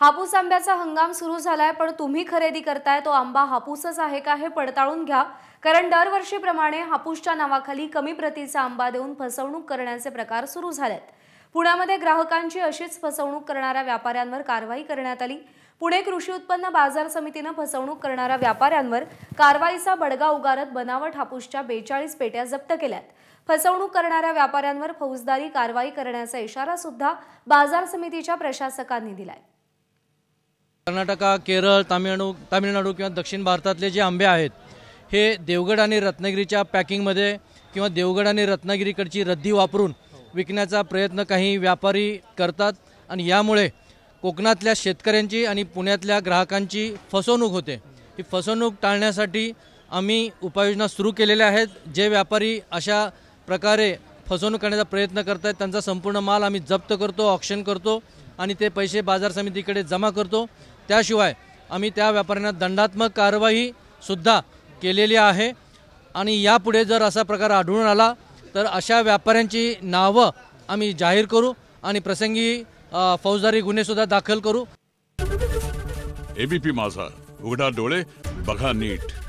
हापूस आंब्याचा हंगाम सुरू झालाय पण तुम्ही खरेदी करताय तो आंबा हापूसच आहे का हे पडताळून घ्या कारण दरवर्षीप्रमाणे हापूसच्या नावाखाली कमी प्रतीचा आंबा देऊन फसवणूक करण्याचे प्रकार सुरू झालेत पुण्यामध्ये ग्राहकांची अशीच फसवणूक करणाऱ्या व्यापाऱ्यांवर कारवाई करण्यात आली पुणे कृषी उत्पन्न बाजार समितीनं फसवणूक करणाऱ्या व्यापाऱ्यांवर कारवाईचा बडगा उगारत बनावट हापूसच्या बेचाळीस पेट्या जप्त केल्यात फसवणूक करणाऱ्या व्यापाऱ्यांवर फौजदारी कारवाई करण्याचा इशारा सुद्धा बाजार समितीच्या प्रशासकांनी दिलाय कर्नाटका केरळ तामिळनाडू तामिळनाडू किंवा दक्षिण भारतातले जे आंबे आहेत हे देवगड आणि रत्नागिरीच्या पॅकिंगमध्ये किंवा देवगड आणि रत्नागिरीकडची रद्दी वापरून विकण्याचा प्रयत्न काही व्यापारी करतात आणि यामुळे कोकणातल्या शेतकऱ्यांची आणि पुण्यातल्या ग्राहकांची फसवणूक होते ही फसवणूक टाळण्यासाठी आम्ही उपाययोजना सुरू केलेल्या आहेत जे व्यापारी अशा प्रकारे फसवणूक करण्याचा प्रयत्न करत आहेत त्यांचा संपूर्ण माल आम्ही जप्त करतो ऑक्शन करतो आणि ते पैसे बाजार समितीकडे जमा करतो त्याशिवाय आम्ही त्या व्यापाऱ्यांना दंडात्मक कारवाई सुद्धा केलेली आहे आणि यापुढे जर असा प्रकार आढळून आला तर अशा व्यापाऱ्यांची नावं आम्ही जाहीर करू आणि प्रसंगी फौजदारी सुद्धा दाखल करू एबीपी माझा उघडा डोळे बघा नीट